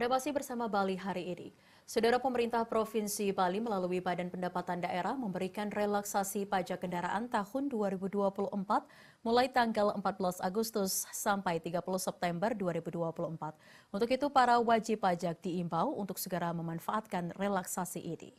Anda masih bersama Bali hari ini. Saudara pemerintah Provinsi Bali melalui Badan Pendapatan Daerah memberikan relaksasi pajak kendaraan tahun 2024 mulai tanggal 14 Agustus sampai 30 September 2024. Untuk itu para wajib pajak diimbau untuk segera memanfaatkan relaksasi ini.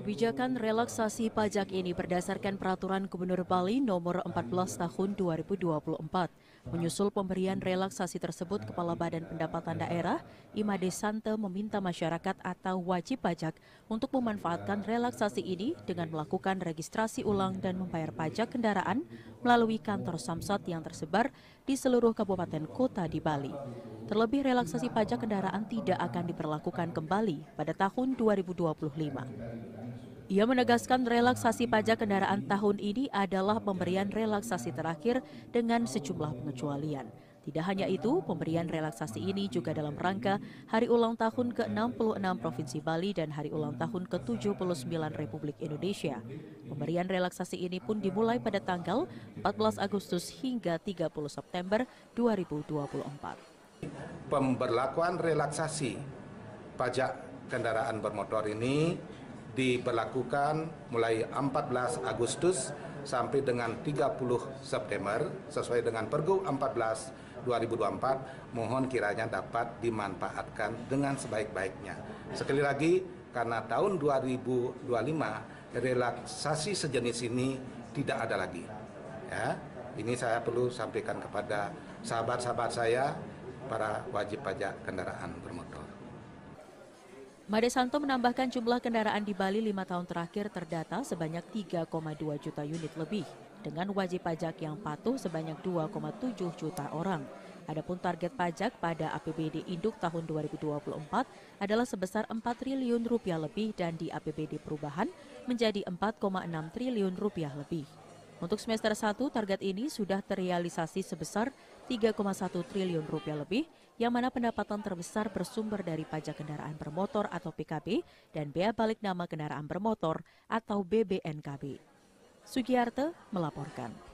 Kebijakan relaksasi pajak ini berdasarkan peraturan Gubernur Bali nomor 14 tahun 2024. Menyusul pemberian relaksasi tersebut, Kepala Badan Pendapatan Daerah, Imade Sante meminta masyarakat atau wajib pajak untuk memanfaatkan relaksasi ini dengan melakukan registrasi ulang dan membayar pajak kendaraan melalui kantor Samsat yang tersebar di seluruh kabupaten kota di Bali. Terlebih relaksasi pajak kendaraan tidak akan diperlakukan kembali pada tahun 2025. Ia menegaskan relaksasi pajak kendaraan tahun ini adalah pemberian relaksasi terakhir dengan sejumlah pengecualian. Tidak hanya itu, pemberian relaksasi ini juga dalam rangka Hari Ulang Tahun ke-66 Provinsi Bali dan Hari Ulang Tahun ke-79 Republik Indonesia. Pemberian relaksasi ini pun dimulai pada tanggal 14 Agustus hingga 30 September 2024. Pemberlakuan relaksasi pajak kendaraan bermotor ini diberlakukan mulai 14 Agustus sampai dengan 30 September sesuai dengan Pergub 14 2024 mohon kiranya dapat dimanfaatkan dengan sebaik-baiknya. Sekali lagi karena tahun 2025 relaksasi sejenis ini tidak ada lagi. Ya, ini saya perlu sampaikan kepada sahabat-sahabat saya para wajib pajak kendaraan bermotor. Made Santo menambahkan jumlah kendaraan di Bali lima tahun terakhir terdata sebanyak 3,2 juta unit lebih, dengan wajib pajak yang patuh sebanyak 2,7 juta orang. Adapun target pajak pada APBD induk tahun 2024 adalah sebesar 4 triliun rupiah lebih dan di APBD perubahan menjadi 4,6 triliun rupiah lebih. Untuk semester 1, target ini sudah terrealisasi sebesar 3,1 triliun rupiah lebih, yang mana pendapatan terbesar bersumber dari pajak kendaraan bermotor atau PKB dan bea balik nama kendaraan bermotor atau BBNKB. Sugiarte melaporkan.